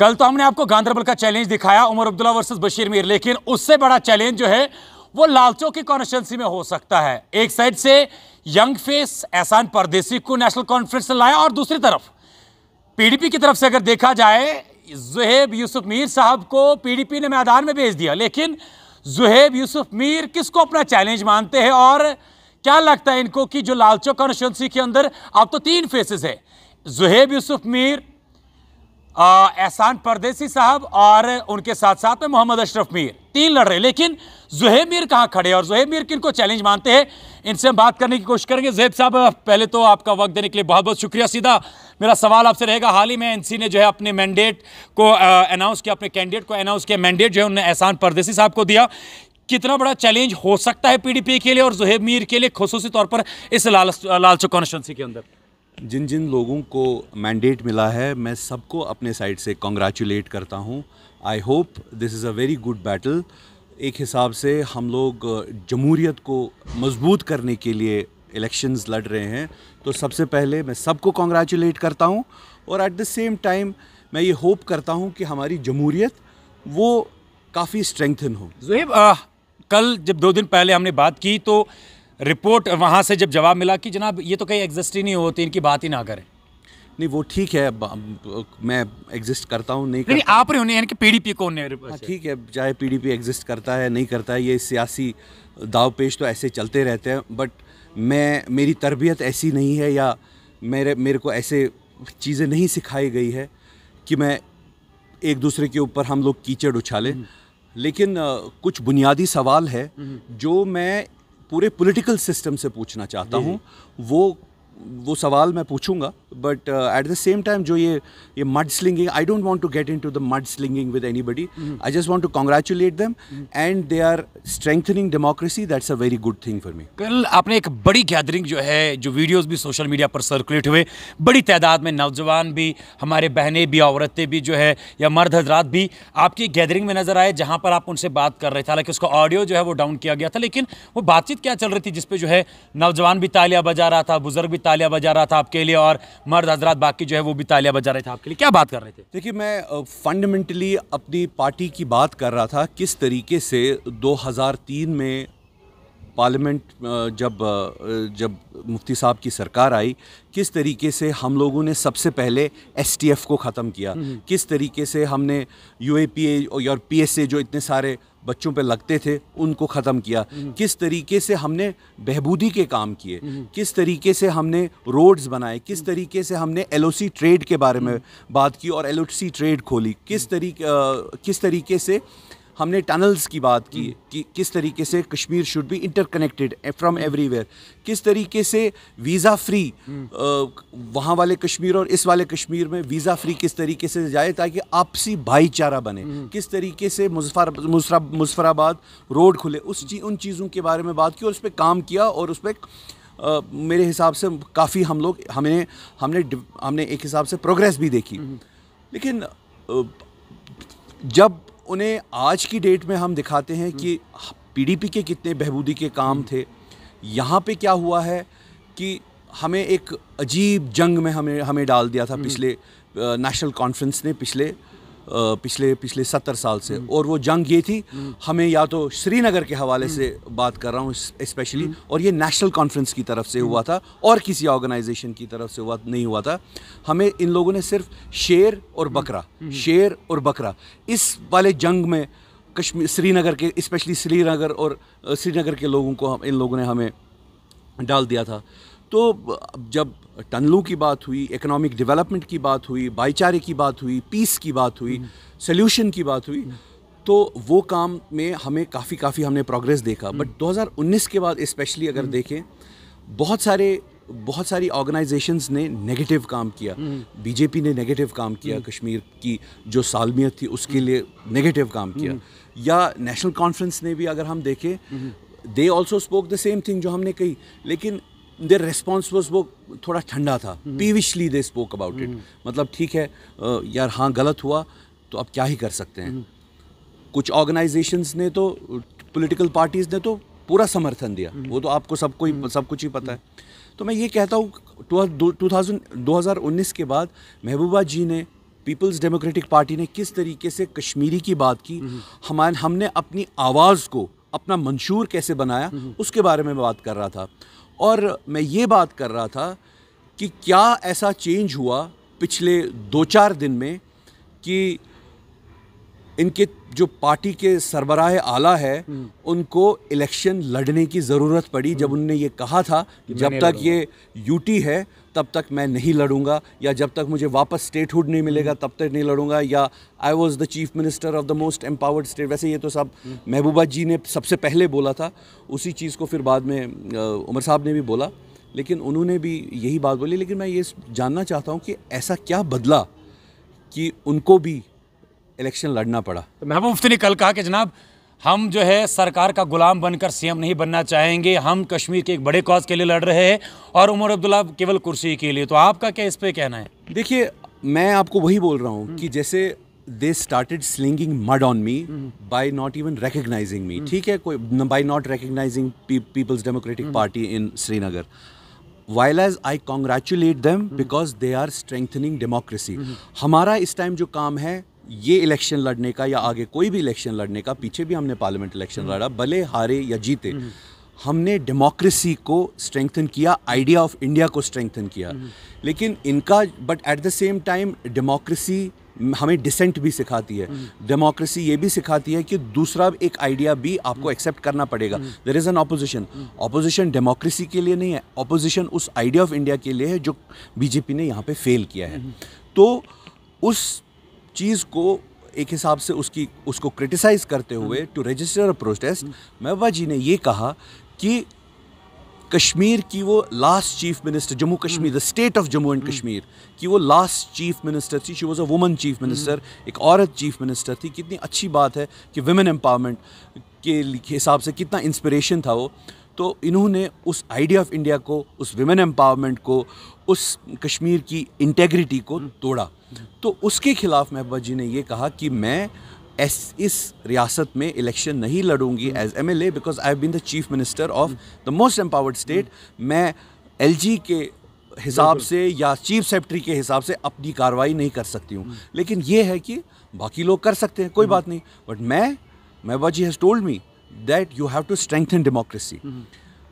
कल तो हमने आपको गांधरबल का चैलेंज दिखाया उमर अब्दुल्ला वर्सेस बशीर मीर लेकिन उससे बड़ा चैलेंज जो है वो लालचो की कॉन्स्टिटेंसी में हो सकता है एक साइड से यंग फेस एहसान परदेसी को नेशनल कॉन्फ्रेंस में लाया और दूसरी तरफ पीडीपी की तरफ से अगर देखा जाए जुहेब यूसुफ मीर साहब को पीडीपी ने मैदान में भेज दिया लेकिन जुहेब यूसुफ मीर किसको अपना चैलेंज मानते हैं और क्या लगता है इनको कि जो लालचो कॉन्स्टिटेंसी के अंदर अब तो तीन फेसेस है जुहेब यूसुफ मीर एहसान परदेसी साहब और उनके साथ साथ में मोहम्मद अशरफ मीर तीन लड़ रहे लेकिन जुहेब मीर कहाँ खड़े और जुहेब मीर किन को चैलेंज मानते हैं इनसे हम बात करने की कोशिश करेंगे जहेब साहब पहले तो आपका वक्त देने के लिए बहुत बहुत शुक्रिया सीधा मेरा सवाल आपसे रहेगा हाल ही में एनसी ने जो है अपने मैंडेट को अनाउंस किया अपने कैंडिडेट को अनाउंस किया मैंडेट जो है उन्होंने एहसान परदेसी साहब को दिया कितना बड़ा चैलेंज हो सकता है पीडीपी के लिए और जुहेब मीर के लिए खसूसी तौर पर इस लाल लालचो कॉन्स्टिट्यूंसी के अंदर जिन जिन लोगों को मैंडेट मिला है मैं सबको अपने साइड से कॉन्ग्रेचुलेट करता हूँ I hope this is a very good battle एक हिसाब से हम लोग जमहूरीत को मजबूत करने के लिए इलेक्शंस लड़ रहे हैं तो सबसे पहले मैं सबको कॉन्ग्रेचुलेट करता हूँ और एट द सेम टाइम मैं ये होप करता हूँ कि हमारी जमहूरीत वो काफ़ी स्ट्रेंथन हो जुहेब कल जब दो दिन पहले हमने बात की तो रिपोर्ट वहाँ से जब जवाब मिला कि जनाब ये तो कहीं एग्जिस्ट ही नहीं होती इनकी बात ही ना करें नहीं वो ठीक है मैं एग्जिस्ट करता हूँ नहीं, नहीं आप रहे यानी कि पीडीपी को हाँ, ठीक है चाहे पीडीपी एग्जिस्ट करता है नहीं करता है ये सियासी दाव पेश तो ऐसे चलते रहते हैं बट मैं मेरी तरबियत ऐसी नहीं है या मेरे मेरे को ऐसे चीज़ें नहीं सिखाई गई है कि मैं एक दूसरे के ऊपर हम लोग कीचड़ उछालें हम्म। लेकिन कुछ बुनियादी सवाल है हम्म। जो मैं पूरे पॉलिटिकल सिस्टम से पूछना चाहता हूँ वो वो सवाल मैं पूछूंगा but at the same time जो ये ये mud slinging I don't want to get into the mud slinging with anybody I just want to congratulate them and they are strengthening democracy that's a very good thing for me कल आपने एक बड़ी gathering जो है जो videos भी social media पर circulate हुए बड़ी तादाद में नौजवान भी हमारे बहनें भी औरतें भी जो है या मर्द हजरात भी आपकी गैदरिंग में नजर आए जहाँ पर आप उनसे बात कर रहे थे हालांकि उसका ऑडियो जो है वो डाउन किया गया था लेकिन वो बातचीत क्या चल रही थी जिसपे जो है नौजवान भी तालियां बजा रहा था बुजुर्ग भी तालियां बजा रहा था आपके लिए और मर्द हजरात बाकी जो है वो भी तालियां बजा रहे थे आपके लिए क्या बात कर रहे थे देखिए मैं फंडामेंटली अपनी पार्टी की बात कर रहा था किस तरीके से 2003 में पार्लियामेंट जब जब मुफ्ती साहब की सरकार आई किस तरीके से हम लोगों ने सबसे पहले एसटीएफ को ख़त्म किया हम्म, हम्म। किस तरीके से हमने यूएपीए और पीएसए जो इतने सारे बच्चों पे लगते थे उनको ख़त्म किया हम्म, किस तरीके से हमने बहबूदी के काम किए किस तरीके से हमने रोड्स बनाए किस तरीके से हमने एलओसी ट्रेड के बारे में बात की और एलओसी ट्रेड खोली किस तरीके किस तरीके से हमने टनल्स की बात की हम्म। कि किस तरीके से Kashmir should be interconnected from everywhere किस तरीके से वीज़ा फ्री हम्म। वहाँ वाले कश्मीर और इस वाले कश्मीर में वीज़ा फ्री किस तरीके से जाए ताकि आपसी भाईचारा बने हम्म। किस तरीके से मुजफ्फराबाद रोड खुले उस ची उन चीज़ों के बारे में बात की और उस पर काम किया और उस पर Uh, मेरे हिसाब से काफ़ी हम लोग हमने हमने हमने एक हिसाब से प्रोग्रेस भी देखी लेकिन uh, जब उन्हें आज की डेट में हम दिखाते हैं कि पीडीपी के कितने बहबूदी के काम थे यहाँ पे क्या हुआ है कि हमें एक अजीब जंग में हमें हमें डाल दिया था हम्म। पिछले नेशनल कॉन्फ्रेंस ने पिछले पिछले पिछले सत्तर साल से और वो जंग ये थी हमें या तो श्रीनगर के हवाले से बात कर रहा हूँ स्पेशली और ये नेशनल कॉन्फ्रेंस की तरफ से हुआ था और किसी ऑर्गेनाइजेशन की तरफ से हुआ नहीं हुआ था हमें इन लोगों ने सिर्फ शेर और बकरा शेर और बकरा इस वाले जंग में कश्मीर श्रीनगर के स्पेशली श्रीनगर और श्रीनगर के लोगों को इन लोगों ने हमें डाल दिया था तो जब टनलों की बात हुई इकोनॉमिक डेवलपमेंट की बात हुई भाईचारे की बात हुई पीस की बात हुई सोल्यूशन की बात हुई तो वो काम में हमें काफ़ी काफ़ी हमने प्रोग्रेस देखा बट 2019 के बाद स्पेशली अगर देखें बहुत सारे बहुत सारी ऑर्गेनाइजेशंस ने नेगेटिव काम किया बीजेपी ने नेगेटिव काम किया हम्म। कश्मीर की जो सालमियत थी उसके लिए नेगेटिव काम किया हम्म। या नेशनल कॉन्फ्रेंस ने भी अगर हम देखें they also spoke the same thing जो हमने कही लेकिन देर रेस्पॉन्स वॉज वो थोड़ा ठंडा था previously they spoke about it मतलब ठीक है यार हाँ गलत हुआ तो अब क्या ही कर सकते हैं हम्म। कुछ ऑर्गेनाइजेशंस ने तो पॉलिटिकल पार्टीज़ ने तो पूरा समर्थन दिया हम्म। वो तो आपको सबको ही हम्म। सब कुछ ही पता है तो मैं ये कहता हूँ टू थाउजेंड दो हज़ार उन्नीस के बाद महबूबा जी ने पीपल्स डेमोक्रेटिक पार्टी ने किस तरीके से कश्मीरी की बात की हमारे हमने अपनी आवाज़ को अपना मंशूर कैसे बनाया उसके बारे में बात कर रहा था और मैं ये बात कर रहा था कि क्या ऐसा चेंज हुआ पिछले दो चार दिन में कि इनके जो पार्टी के सरबराह आला है हम्म। उनको इलेक्शन लड़ने की ज़रूरत पड़ी जब हम्म। उनने ये कहा था जब तक ये यूटी है तब तक मैं नहीं लड़ूंगा या जब तक मुझे वापस स्टेटहुड नहीं मिलेगा तब तक नहीं लड़ूंगा या I was the chief minister of the most empowered state वैसे ये तो साहब महबूबा जी ने सबसे पहले बोला था उसी चीज़ को फिर बाद में उमर साहब ने भी बोला लेकिन उन्होंने भी यही बात बोली लेकिन मैं ये जानना चाहता हूँ कि ऐसा क्या बदला कि उनको भी इलेक्शन लड़ना पड़ा तो महबूब मुफ्ती ने कल कहा कि जनाब हम जो है सरकार का गुलाम बनकर सीएम नहीं बनना चाहेंगे हम कश्मीर के एक बड़े कॉज के लिए लड़ रहे हैं और उमर अब्दुल्ला केवल कुर्सी के लिए तो आपका क्या इस पर कहना है देखिए मैं आपको वही बोल रहा हूँ हम्म। कि जैसे they started slinging mud on me by not even recognizing me ठीक है कोई by not recognizing People's democratic Party in Srinagar while as I congratulate them because they are strengthening democracy हमारा इस टाइम जो काम है ये इलेक्शन लड़ने का या आगे कोई भी इलेक्शन लड़ने का पीछे भी हमने पार्लियामेंट इलेक्शन हम्म। लड़ा भले हारे या जीते हम्म। हमने डेमोक्रेसी को स्ट्रेंथन किया आइडिया ऑफ इंडिया को स्ट्रेंथन किया हम्म। लेकिन इनका but at the same time democracy हमें डिसेंट भी सिखाती है डेमोक्रेसी ये भी सिखाती है कि दूसरा एक आइडिया भी आपको एक्सेप्ट करना पड़ेगा there is an opposition opposition democracy के लिए नहीं है ऑपोजिशन उस आइडिया ऑफ इंडिया के लिए है जो बीजेपी ने यहाँ पे फेल किया है तो उस चीज़ को एक हिसाब से उसकी उसको क्रिटिसाइज करते हम्म। हुए to register a protest Mehbooba ji ने ये कहा कि कश्मीर की वो last chief minister Jammu Kashmir the state of Jammu and hmm. Kashmir की वो लास्ट चीफ मिनिस्टर थी she was a woman chief minister एक औरत चीफ मिनिस्टर थी कितनी अच्छी बात है कि वुमेन एम्पावरमेंट के हिसाब से कितना इंस्पिरेशन था वो तो इन्होंने उस आइडिया ऑफ इंडिया को उस वुमेन एम्पावरमेंट को उस कश्मीर की इंटेग्रिटी को हम्म। तोड़ा तो उसके खिलाफ महबूबा जी ने ये कहा कि मैं एस इस रियासत में इलेक्शन नहीं लड़ूंगी as M L A because I have been the chief minister of the most empowered state मैं एल जी के हिसाब से या चीफ सेक्रेटरी के हिसाब से अपनी कार्रवाई नहीं कर सकती हूँ लेकिन ये है कि बाकी लोग कर सकते हैं कोई हम्म। बात नहीं बट मैं Mehbooba ji has told me that you have to strengthen democracy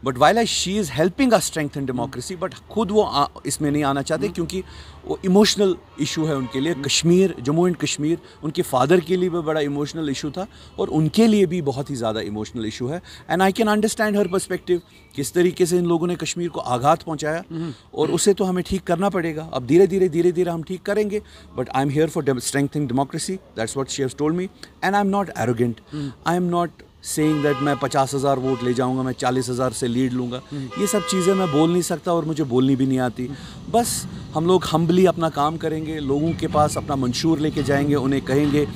but while I she is helping a strength in democracy but खुद वो इसमें नहीं आना चाहते hmm. क्योंकि वो इमोशनल इशू है उनके लिए hmm. कश्मीर जम्मू एंड कश्मीर उनके फादर के लिए भी बड़ा इमोशनल इशू था और उनके लिए भी बहुत ही ज़्यादा इमोशनल इशू है and I can understand her perspective किस तरीके से इन लोगों ने कश्मीर को आघात पहुँचाया hmm. और उसे तो हमें ठीक करना पड़ेगा अब धीरे धीरे धीरे धीरे हम ठीक करेंगे but I am here for strength in democracy that's what she has told me and I am not arrogant I am not saying that मैं पचास हज़ार वोट ले जाऊंगा मैं चालीस हज़ार से लीड लूंगा ये सब चीज़ें मैं बोल नहीं सकता और मुझे बोलनी भी नहीं आती बस हम लोग हम्बली अपना काम करेंगे लोगों के पास अपना मंशूर लेके जाएंगे उन्हें कहेंगे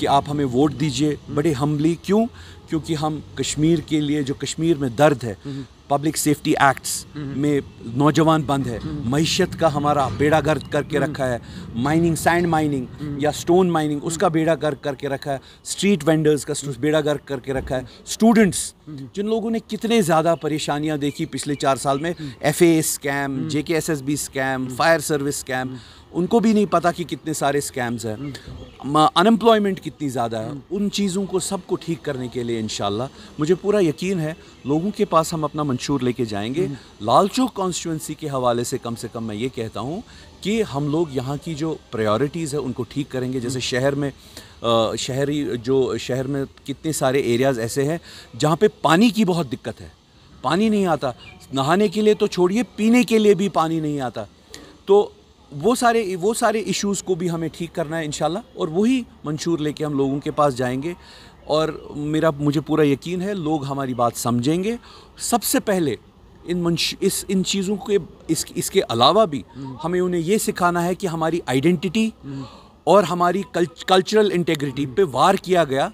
कि आप हमें वोट दीजिए बड़े हम्बली क्यों क्योंकि हम कश्मीर के लिए जो कश्मीर में दर्द है पब्लिक सेफ्टी एक्ट्स में नौजवान बंद है mm-hmm. मीशत का हमारा बेड़ा गर्द करके mm-hmm. रखा है माइनिंग सैंड माइनिंग या स्टोन माइनिंग mm-hmm. उसका बेड़ा गर्द करके रखा है स्ट्रीट वेंडर्स का बेड़ा गर्द करके रखा है स्टूडेंट्स जिन लोगों ने कितने ज़्यादा परेशानियाँ देखी पिछले चार साल में F A scam J S S B scam fire service scam उनको भी नहीं पता कि कितने सारे स्कैम्स हैं अनएम्प्लॉयमेंट कितनी ज़्यादा है हम्म। उन चीज़ों को सबको ठीक करने के लिए इन मुझे पूरा यकीन है लोगों के पास हम अपना मंशूर लेके जाएंगे हम्म। लाल चौक कॉन्स्टिट्यूंसी के हवाले से कम से कम मैं ये कहता हूँ कि हम लोग यहाँ की जो प्रायोरिटीज़ है उनको ठीक करेंगे जैसे हम्म। शहर में शहरी जो शहर में कितने सारे एरियाज़ ऐसे हैं जहाँ पे पानी की बहुत दिक्कत है पानी नहीं आता नहाने के लिए तो छोड़िए पीने के लिए भी पानी नहीं आता तो वो सारे वो सारे इश्यूज़ को भी हमें ठीक करना है इन और वही मंशूर लेके हम लोगों के पास जाएंगे और मेरा मुझे पूरा यकीन है लोग हमारी बात समझेंगे सबसे पहले इन इस इन चीज़ों के इस, इसके अलावा भी हमें उन्हें ये सिखाना है कि हमारी आइडेंटिटी और हमारी कल्चरल इंटेग्रिटी पे वार किया गया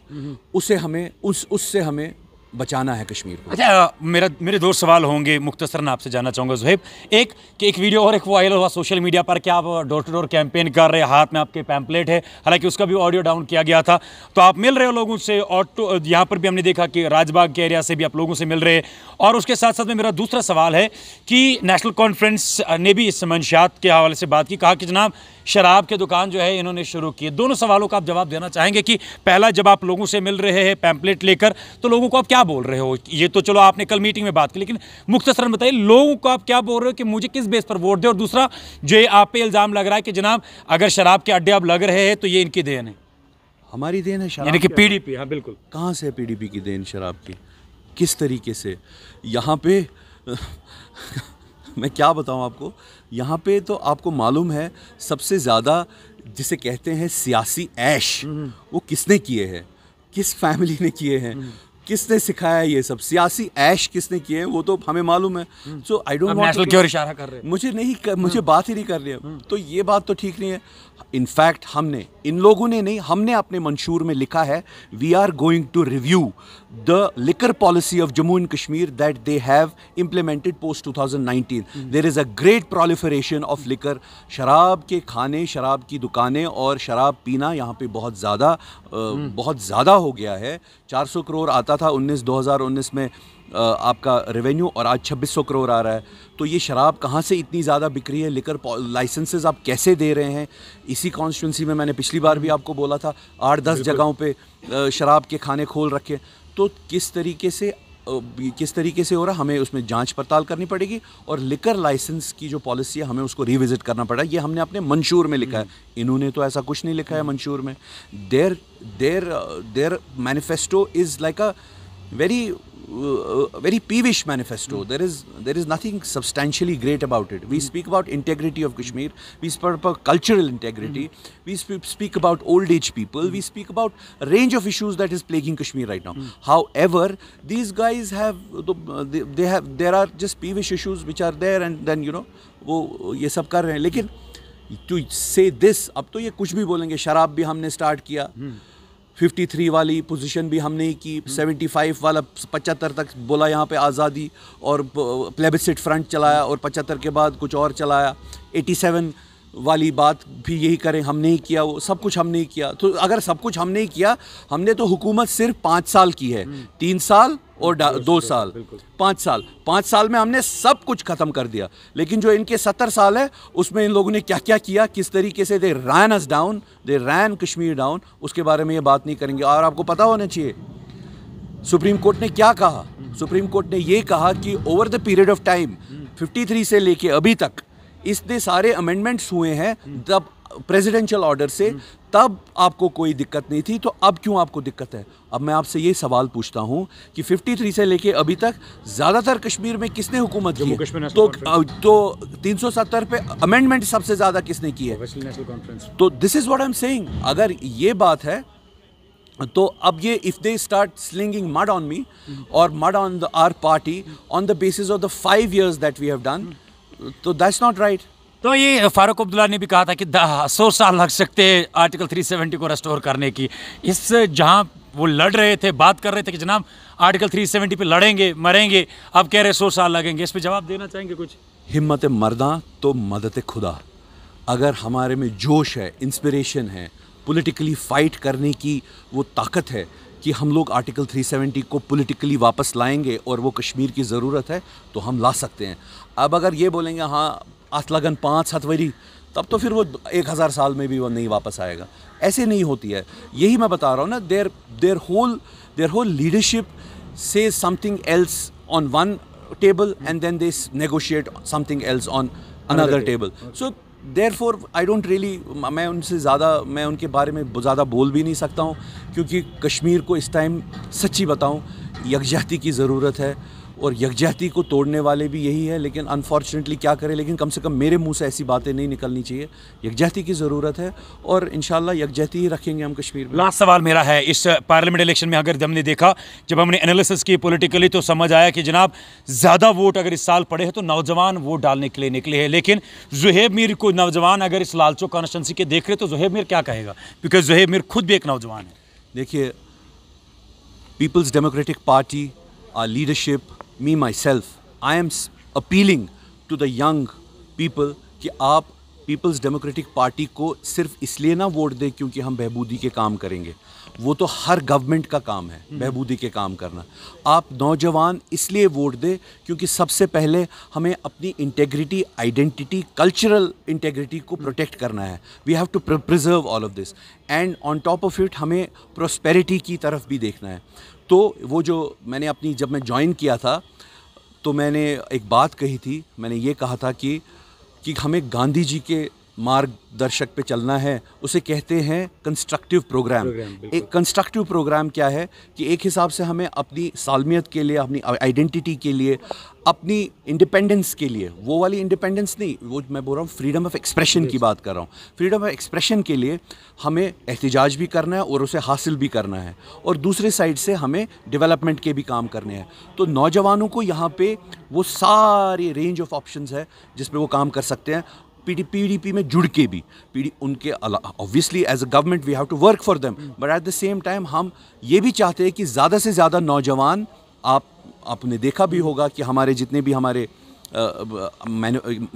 उसे हमें उस उससे हमें बचाना है कश्मीर को अच्छा मेरा मेरे दो सवाल होंगे मुख्तसर आपसे जानना चाहूँगा जहेब एक कि एक वीडियो और एक वायरल हुआ सोशल मीडिया पर कि आप डोर टू डोर कैंपेन कर रहे हैं हाथ में आपके पैम्पलेट है हालांकि उसका भी ऑडियो डाउन किया गया था तो आप मिल रहे हो लोगों से और तो यहाँ पर भी हमने देखा कि राजबाग के एरिया से भी आप लोगों से मिल रहे हैं और उसके साथ साथ में मेरा दूसरा सवाल है कि नेशनल कॉन्फ्रेंस ने भी इस मंशात के हवाले से बात की कहा कि जनाब शराब की दुकान जो है इन्होंने शुरू किए दोनों सवालों का आप जवाब देना चाहेंगे कि पहला जब आप लोगों से मिल रहे हैं पैम्पलेट लेकर तो लोगों को आप क्या क्या बोल रहे हो ये तो चलो आपने कल मीटिंग में बात की लेकिन मुख्तसर बताइए लोगों को आप क्या बोल रहे हो कि मुझे किस बेस पर वोट दे और दूसरा जो ये आप पे इल्ज़ाम लग रहा है कि जनाब अगर शराब के अड्डे आप लग रहे हैं तो ये इनकी देन है हमारी देन है शराब यानी कि पीडीपी हाँ बिल्कुल कहाँ से है पीडीपी की देन शराब की किस तरीके से यहाँ पे मैं क्या बताऊँ आपको यहाँ पे तो आपको मालूम है सबसे ज़्यादा जिसे कहते हैं सियासी ऐश हम्म। वो किसने किए हैं किस फैमिली ने किए हैं हम्म। किसने सिखाया ये सब सियासी ऐश किसने किए वो तो हमें मालूम है सो आई डोंट नेशनल इशारा कर रहे हैं मुझे नहीं कर, मुझे हम्म। बात ही नहीं कर रही है हम्म। तो ये बात तो ठीक नहीं है इनफैक्ट हमने इन लोगों ने नहीं हमने अपने मंशूर में लिखा है we are going to review the liquor policy of Jammu and Kashmir that they have implemented post 2019 there is a great proliferation of liquor शराब के खाने शराब की दुकानें और शराब पीना यहाँ पे बहुत ज़्यादा हम्म। बहुत ज़्यादा हो गया है 400 करोड़ आता था 19 2019 में आपका रेवेन्यू और आज 2600 करोड़ आ रहा है तो ये शराब कहाँ से इतनी ज़्यादा बिक रही है लेकर लाइसेंसेज आप कैसे दे रहे हैं इसी कॉन्स्टिट्यूंसी में मैंने पिछली बार भी आपको बोला था आठ दस जगहों पर शराब के खाने खोल रखे तो किस तरीके से किस तरीके से हो रहा हमें उसमें जांच पड़ताल करनी पड़ेगी और लिकर लाइसेंस की जो पॉलिसी है हमें उसको रिविजिट करना पड़ा ये हमने अपने मंशूर में लिखा है हम्म। इन्होंने तो ऐसा कुछ नहीं लिखा है मंशूर में there there there manifesto is like a very very peevish manifesto. There is there is nothing substantially great about it. We speak about integrity of Kashmir. We speak about cultural integrity. We speak about old age people. We speak about a range of issues that is plaguing Kashmir right now. However, these guys have they have there are just peevish issues which are there, and then you know वो ये सब कर रहे हैं लेकिन to से this अब तो ये कुछ भी बोलेंगे शराब भी हमने स्टार्ट किया 53 वाली पोजीशन भी हमने ही की 75 हम्म। वाला पचहत्तर तक बोला यहाँ पे आज़ादी और प्लेबिसिट फ्रंट चलाया और पचहत्तर के बाद कुछ और चलाया 87 वाली बात भी यही करें हमने ही किया वो सब कुछ हमने ही किया तो अगर सब कुछ हमने ही किया हमने तो हुकूमत सिर्फ पाँच साल की है हम्म। तीन साल और दो साल पाँच साल पाँच साल में हमने सब कुछ ख़त्म कर दिया लेकिन जो इनके सत्तर साल है उसमें इन लोगों ने क्या क्या किया किस तरीके से they ran us down they ran Kashmir down उसके बारे में ये बात नहीं करेंगे और आपको पता होना चाहिए सुप्रीम कोर्ट ने क्या कहा सुप्रीम कोर्ट ने ये कहा कि over the period of time 53 से लेके अभी तक इसने सारे अमेंडमेंट्स हुए हैं तब प्रेजिडेंशियल ऑर्डर से तब आपको कोई दिक्कत नहीं थी तो अब क्यों आपको दिक्कत है अब मैं आपसे ये सवाल पूछता हूँ कि 53 से लेके अभी तक ज़्यादातर कश्मीर में किसने हुकूमत की तो तो 370 पे अमेंडमेंट सबसे ज़्यादा किसने की है तो this is what I am saying अगर ये बात है तो अब ये if they start slinging mud on me और mud on our party on the basis of the five years that we have done तो दैट्स नॉट राइट तो ये फारूक अब्दुल्ला ने भी कहा था कि सौ साल लग सकते हैं आर्टिकल 370 को रेस्टोर करने की इस जहाँ वो लड़ रहे थे बात कर रहे थे कि जनाब आर्टिकल 370 पे लड़ेंगे मरेंगे अब कह रहे सौ साल लगेंगे इस पर जवाब देना चाहेंगे कुछ हिम्मत मरदा तो मदद खुदा अगर हमारे में जोश है इंस्परेशन है पोलिटिकली फ़ाइट करने की वो ताकत है कि हम लोग आर्टिकल 370 को पॉलिटिकली वापस लाएंगे और वो कश्मीर की ज़रूरत है तो हम ला सकते हैं अब अगर ये बोलेंगे हाँ अत लगन पाँच सात वरी तब तो फिर वो एक हज़ार साल में भी वो नहीं वापस आएगा ऐसे नहीं होती है यही मैं बता रहा हूँ ना there there whole there whole leadership से something else on one table and then they negotiate something else on another table so therefore I don't really मैं उनसे ज़्यादा मैं उनके बारे में ज़्यादा बोल भी नहीं सकता हूँ क्योंकि कश्मीर को इस टाइम सच्ची बताऊँ यकजहती की ज़रूरत है और यकजहती को तोड़ने वाले भी यही है लेकिन अनफॉर्चुनेटली क्या करें लेकिन कम से कम मेरे मुंह से ऐसी बातें नहीं निकलनी चाहिए यकजहती की ज़रूरत है और इन यकजहती ही रखेंगे हम कश्मीर में लास्ट सवाल मेरा है इस पार्लियामेंट इलेक्शन में अगर हमने देखा जब हमने एनालिसिस की पोलिटिकली तो समझ आया कि जनाब ज़्यादा वोट अगर इस साल पड़े हैं तो नौजवान वोट डालने के लिए निकले हैं लेकिन जुहेब मीर को नौजवान अगर इस लालचो कॉन्स्टेंसी के देख रहे तो जुहेब मीर क्या कहेगा बिकॉज जुहेब मीर खुद भी एक नौजवान है देखिए Peoples democratic Party uh leadership me myself I am appealing to the young people कि आप पीपल्स डेमोक्रेटिक पार्टी को सिर्फ इसलिए ना वोट दें क्योंकि हम बहबूदी के काम करेंगे वो तो हर गवर्नमेंट का काम है हम्म। बहबूदी के काम करना आप नौजवान इसलिए वोट दें क्योंकि सबसे पहले हमें अपनी इंटेग्रिटी आइडेंटिटी कल्चरल इंटेग्रिटी को प्रोटेक्ट करना है we have to preserve all of this and on top of it हमें प्रोस्पेरिटी की तरफ भी देखना है तो वो जो मैंने अपनी जब मैं ज्वाइन किया था तो मैंने एक बात कही थी मैंने ये कहा था कि कि हमें गांधी जी के मार्गदर्शक पे चलना है उसे कहते हैं कंस्ट्रक्टिव प्रोग्राम एक कंस्ट्रक्टिव प्रोग्राम क्या है कि एक हिसाब से हमें अपनी सालमियत के लिए अपनी आइडेंटिटी के लिए अपनी इंडिपेंडेंस के लिए वो वाली इंडिपेंडेंस नहीं वो मैं बोल रहा हूँ फ्रीडम ऑफ एक्सप्रेशन की बात कर रहा हूँ फ्रीडम ऑफ एक्सप्रेशन के लिए हमें एहतजाज भी करना है और उसे हासिल भी करना है और दूसरे साइड से हमें डेवलपमेंट के भी काम करने हैं तो नौजवानों को यहाँ पे वो सारी रेंज ऑफ ऑप्शन है जिसपे वो काम कर सकते हैं पी पीडीपी में जुड़ के भी पीडी उनके obviously as a government we have to work for them but at the same time हम ये भी चाहते हैं कि ज़्यादा से ज़्यादा नौजवान आप आपने देखा भी होगा कि हमारे जितने भी हमारे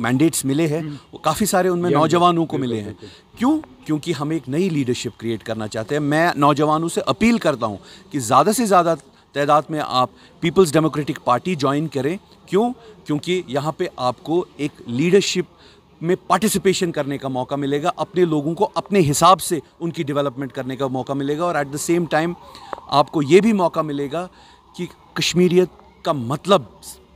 मैंडेट्स मिले हैं काफ़ी सारे उनमें नौजवानों को मिले हैं क्यों क्योंकि हम एक नई लीडरशिप क्रिएट करना चाहते हैं मैं नौजवानों से अपील करता हूँ कि ज़्यादा से ज़्यादा तादाद में आप पीपल्स डेमोक्रेटिक पार्टी ज्वाइन करें क्यों क्योंकि यहाँ पे आपको एक लीडरशिप में पार्टिसिपेशन करने का मौका मिलेगा अपने लोगों को अपने हिसाब से उनकी डेवलपमेंट करने का मौका मिलेगा और एट द सेम टाइम आपको ये भी मौका मिलेगा कि कश्मीरियत का मतलब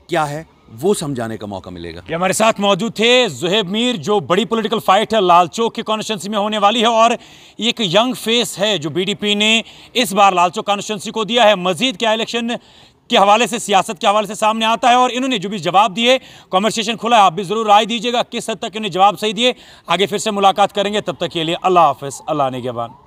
क्या है वो समझाने का मौका मिलेगा ये हमारे साथ मौजूद थे जुहेब मीर जो बड़ी पॉलिटिकल फाइट है लाल चौक के कॉन्स्टिट्यूंसी में होने वाली है और एक यंग फेस है जो बीडीपी ने इस बार लाल चौक कॉन्स्टिट्यूंसी को दिया है मजीद क्या इलेक्शन के हवाले से सियासत के हवाले से सामने आता है और इन्होंने जो भी जवाब दिए कॉन्वर्सेशन खुला है आप भी ज़रूर राय दीजिएगा किस हद तक इन्हें जवाब सही दिए आगे फिर से मुलाकात करेंगे तब तक के लिए अल्लाह हाफ़ अल्लाह ने